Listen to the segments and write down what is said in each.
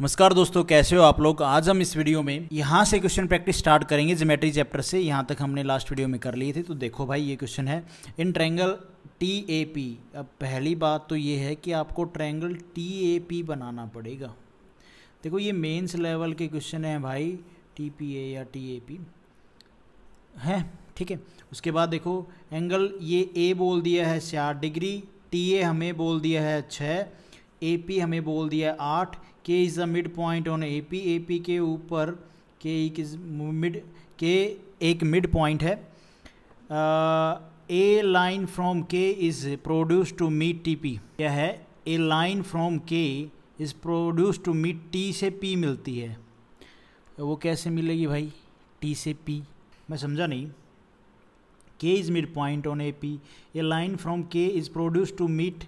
नमस्कार दोस्तों कैसे हो आप लोग आज हम इस वीडियो में यहाँ से क्वेश्चन प्रैक्टिस स्टार्ट करेंगे ज्योमेट्री चैप्टर से यहाँ तक हमने लास्ट वीडियो में कर लिए थे तो देखो भाई ये क्वेश्चन है in triangle T A P अब पहली बात तो ये है कि आपको ट्रैंगल टी ए पी बनाना पड़ेगा देखो ये मेंस लेवल के क्वेश्चन हैं भाई टी पी ए या टी ए पी हैं ठीक है उसके बाद देखो एंगल ये ए बोल दिया है चार डिग्री टी ए हमें बोल दिया है छः ए पी हमें बोल दिया है आठ K is the mid point on A P A P के ऊपर के एक मिड के एक मिड पॉइंट है a line from K is produce to meet T P क्या है a line from K is produce to meet T से पी मिलती है वो कैसे मिलेगी भाई टी से पी मैं समझा नहीं K is mid point on A P a line from K is produce to meet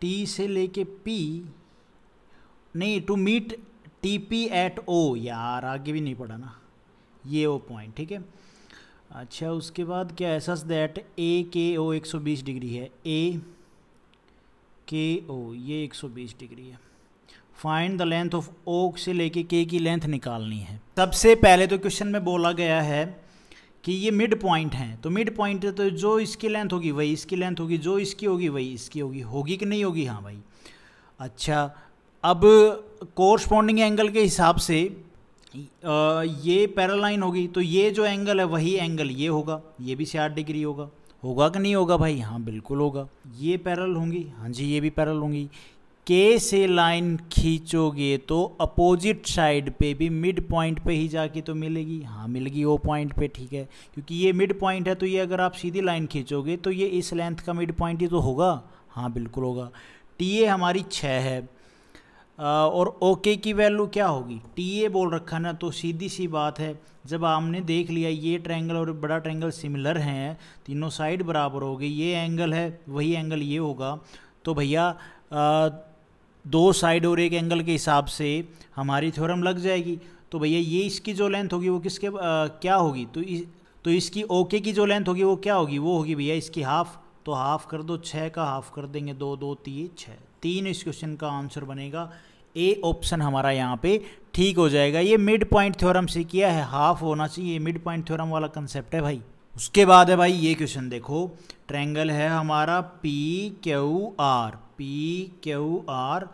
T से लेके पी नहीं to meet T P at O यार आगे भी नहीं पढ़ा ना ये ओ पॉइंट ठीक है अच्छा उसके बाद क्या है सच दैट ए के ओ एक सौ बीस डिग्री है ए के ओ ये एक सौ बीस डिग्री है find the length of O से लेके के की लेंथ निकालनी है सबसे पहले तो क्वेश्चन में बोला गया है कि ये मिड पॉइंट हैं तो मिड पॉइंट तो जो इसकी लेंथ होगी वही इसकी लेंथ होगी जो इसकी होगी वही इसकी होगी होगी कि नहीं होगी हाँ भाई अच्छा अब कोरस्पॉन्डिंग एंगल के हिसाब से ये पैरल लाइन होगी तो ये जो एंगल है वही एंगल ये होगा ये भी साठ डिग्री होगा होगा कि नहीं होगा भाई हाँ बिल्कुल होगा ये पैरल होंगी हाँ जी ये भी पैरल होंगी के से लाइन खींचोगे तो अपोजिट साइड पे भी मिड पॉइंट पे ही जाके तो मिलेगी हाँ मिलेगी वो पॉइंट पे ठीक है क्योंकि ये मिड पॉइंट है तो ये अगर आप सीधी लाइन खींचोगे तो ये इस लेंथ का मिड पॉइंट ही तो होगा हाँ बिल्कुल होगा टी ए हमारी छः है और ओके की वैल्यू क्या होगी टी ए बोल रखा ना तो सीधी सी बात है जब आपने देख लिया ये ट्रायंगल और बड़ा ट्रायंगल सिमिलर हैं तीनों साइड बराबर हो गई ये एंगल है वही एंगल ये होगा तो भैया दो साइड और एक एंगल के हिसाब से हमारी थ्योरम लग जाएगी तो भैया ये इसकी जो लेंथ होगी वो किसके आ, क्या होगी तो इस तो इसकी ओके की जो लेंथ होगी वो क्या होगी वो होगी भैया इसकी हाफ तो हाफ कर दो छः का हाफ कर देंगे दो दो तीन छः तीन इस क्वेश्चन का आंसर बनेगा ए ऑप्शन हमारा यहाँ पे ठीक हो जाएगा ये मिड पॉइंट थ्योरम से किया है हाफ होना चाहिए मिड पॉइंट थ्योरम वाला कंसेप्ट है भाई उसके बाद है भाई ये क्वेश्चन देखो ट्रैंगल है हमारा P Q R P Q R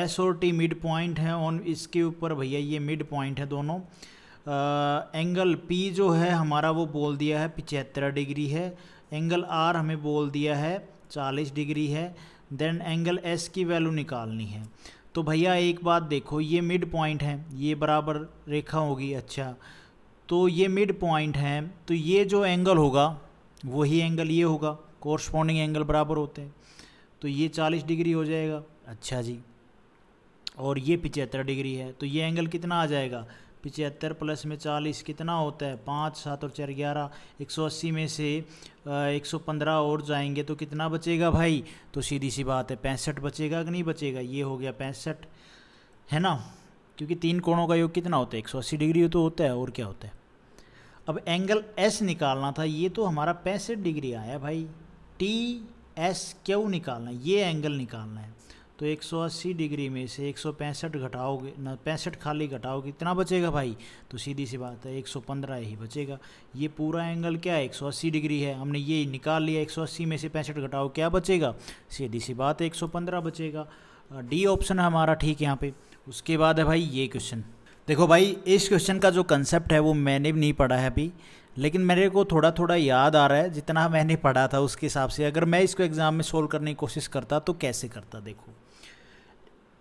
S और टी मिड पॉइंट है ऑन इसके ऊपर भैया ये मिड पॉइंट है दोनों आ, एंगल पी जो है हमारा वो बोल दिया है पिचहत्तर डिग्री है एंगल आर हमें बोल दिया है चालीस डिग्री है देन एंगल एस की वैल्यू निकालनी है तो भैया एक बात देखो ये मिड पॉइंट है ये बराबर रेखा होगी अच्छा तो ये मिड पॉइंट हैं तो ये जो एंगल होगा वही एंगल ये होगा कोरस्पॉन्डिंग एंगल बराबर होते हैं तो ये चालीस डिग्री हो जाएगा अच्छा जी और ये पिचहत्तर डिग्री है तो ये एंगल कितना आ जाएगा पिचहत्तर प्लस में चालीस कितना होता है पाँच सात और चार ग्यारह एक सौ अस्सी में से एक सौ पंद्रह और जाएंगे तो कितना बचेगा भाई तो सीधी सी बात है पैंसठ बचेगा कि नहीं बचेगा ये हो गया पैंसठ है ना क्योंकि तीन कोणों का योग कितना होता है एक सौ अस्सी डिग्री तो होता है और क्या होता है अब एंगल एस निकालना था ये तो हमारा पैंसठ डिग्री आया भाई टी एस क्यों निकालना है ये एंगल निकालना है तो 180 डिग्री में से 165 घटाओगे ना पैंसठ खाली घटाओगे कितना बचेगा भाई तो सीधी सी बात है 115 ही बचेगा ये पूरा एंगल क्या है 180 डिग्री है हमने ये निकाल लिया 180 में से पैंसठ घटाओ क्या बचेगा सीधी सी बात है 115 बचेगा डी ऑप्शन हमारा ठीक यहाँ पे उसके बाद है भाई ये क्वेश्चन देखो भाई इस क्वेश्चन का जो कंसेप्ट है वो मैंने भी नहीं पढ़ा है अभी लेकिन मेरे को थोड़ा थोड़ा याद आ रहा है जितना मैंने पढ़ा था उसके हिसाब से अगर मैं इसको एग्ज़ाम में सोल्व करने की कोशिश करता तो कैसे करता देखो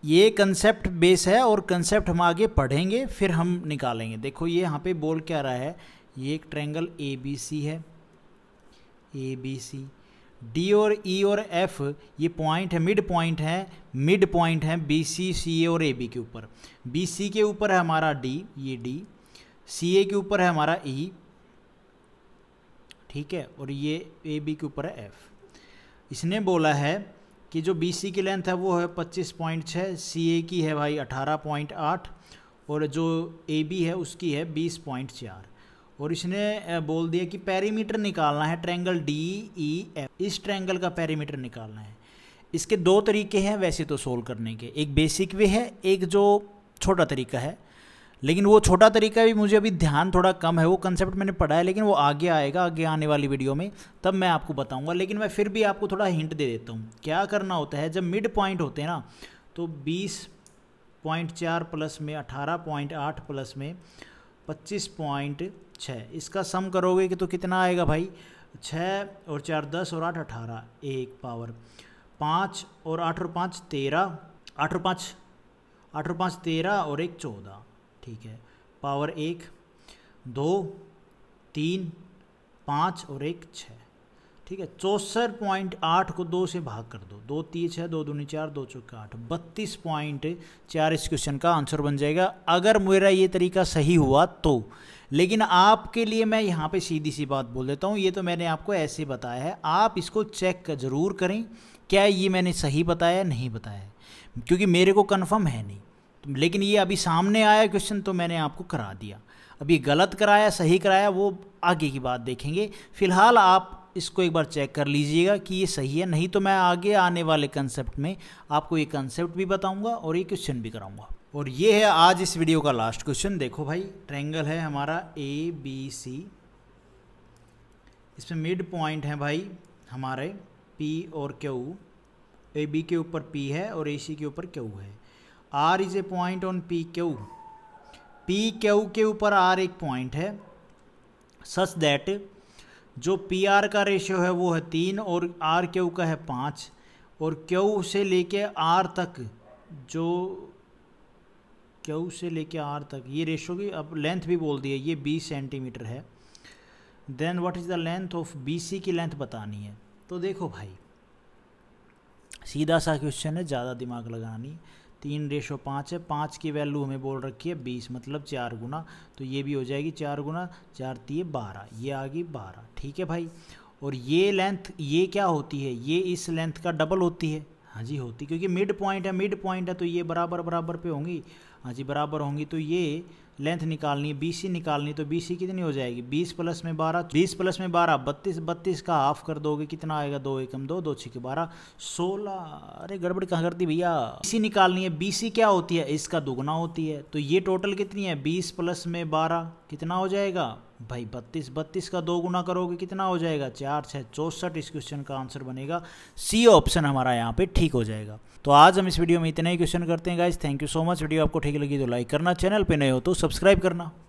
ये कंसेप्ट बेस है और कंसेप्ट हम आगे पढ़ेंगे फिर हम निकालेंगे देखो ये यहाँ पे बोल क्या रहा है ये एक ट्रेंगल ए बी सी है ए बी सी डी और ई e और एफ ये पॉइंट है मिड पॉइंट है मिड पॉइंट है बी सी सी ए और ए बी के ऊपर बी सी के ऊपर है हमारा डी ये डी सी ए के ऊपर है हमारा ई e, ठीक है और ये ए बी के ऊपर है एफ इसने बोला है कि जो बी सी की लेंथ है वो है पच्चीस पॉइंट छः सी ए की है भाई अठारह पॉइंट आठ और जो ए बी है उसकी है बीस पॉइंट चार और इसने बोल दिया कि पैरीमीटर निकालना है ट्रैंगल डी ई एफ इस ट्रैंगल का पैरीमीटर निकालना है इसके दो तरीके हैं वैसे तो सोल्व करने के एक बेसिक वे है एक जो छोटा तरीका है लेकिन वो छोटा तरीका भी मुझे अभी ध्यान थोड़ा कम है वो कंसेप्ट मैंने पढ़ा है लेकिन वो आगे आएगा आगे आने वाली वीडियो में तब मैं आपको बताऊंगा लेकिन मैं फिर भी आपको थोड़ा हिंट दे देता हूँ क्या करना होता है जब मिड पॉइंट होते हैं ना तो बीस पॉइंट चार प्लस में अठारह पॉइंट आठ प्लस में पच्चीस पॉइंट छः इसका सम करोगे कि तो कितना आएगा भाई छः और चार दस और आठ अठारह एक पावर पाँच और आठ और पाँच तेरह आठ और पाँच आठ और पाँच तेरह और एक चौदह ठीक है पावर एक दो तीन पाँच और एक छः ठीक है चौसठ पॉइंट आठ को दो से भाग कर दो दो तीन छः दो दूनी चार दो चौका आठ बत्तीस पॉइंट चार इस क्वेश्चन का आंसर बन जाएगा अगर मेरा ये तरीका सही हुआ तो लेकिन आपके लिए मैं यहाँ पे सीधी सी बात बोल देता हूँ ये तो मैंने आपको ऐसे बताया है आप इसको चेक ज़रूर करें क्या ये मैंने सही बताया नहीं बताया क्योंकि मेरे को कन्फर्म है नहीं लेकिन ये अभी सामने आया क्वेश्चन तो मैंने आपको करा दिया अभी गलत कराया सही कराया वो आगे की बात देखेंगे फिलहाल आप इसको एक बार चेक कर लीजिएगा कि ये सही है नहीं तो मैं आगे आने वाले कंसेप्ट में आपको ये कंसेप्ट भी बताऊंगा और ये क्वेश्चन भी कराऊंगा और ये है आज इस वीडियो का लास्ट क्वेश्चन देखो भाई ट्रेंगल है हमारा ए बी सी इसमें मिड पॉइंट है भाई हमारे पी और क्यू ए बी के ऊपर पी है और ए सी के ऊपर क्यू है R is a point on P Q P Q के ऊपर आर एक पॉइंट है सच दैट जो पी आर का रेशियो है वो है तीन और आर क्यू का है पाँच और क्यू से लेके आर तक जो क्यू से लेके आर तक ये रेशो की अब लेंथ भी बोल दिया ये बीस सेंटीमीटर है then what is the length of B C की लेंथ बतानी है तो देखो भाई सीधा सा क्वेश्चन है ज़्यादा दिमाग लगानी तीन रेशो पाँच है पाँच की वैल्यू हमें बोल रखी है बीस मतलब चार गुना तो ये भी हो जाएगी चार गुना चार तीय बारह ये आ गई बारह ठीक है भाई और ये लेंथ ये क्या होती है ये इस लेंथ का डबल होती है हाँ जी होती क्योंकि मिड पॉइंट है मिड पॉइंट है तो ये बराबर बराबर पे होंगी हाँ जी बराबर होंगी तो ये लेंथ निकालनी है बी निकालनी तो बी सी कितनी हो जाएगी बीस प्लस में बारह बीस प्लस में बारह बत्तीस बत्तीस का हाफ कर दोगे कितना आएगा दो एकम दो दो के बारह सोलह अरे गड़बड़ कहाँ करती भैया बी सी निकालनी है बी क्या होती है इसका दुगना होती है तो ये टोटल कितनी है बीस प्लस में बारह कितना हो जाएगा भाई बत्तीस बत्तीस का दो गुना करोगे कितना हो जाएगा चार छः चौंसठ इस क्वेश्चन का आंसर बनेगा सी ऑप्शन हमारा यहाँ पे ठीक हो जाएगा तो आज हम इस वीडियो में इतना ही क्वेश्चन करते हैं guys thank you so much video आपको ठीक लगी तो लाइक करना चैनल पे नए हो तो सब्सक्राइब करना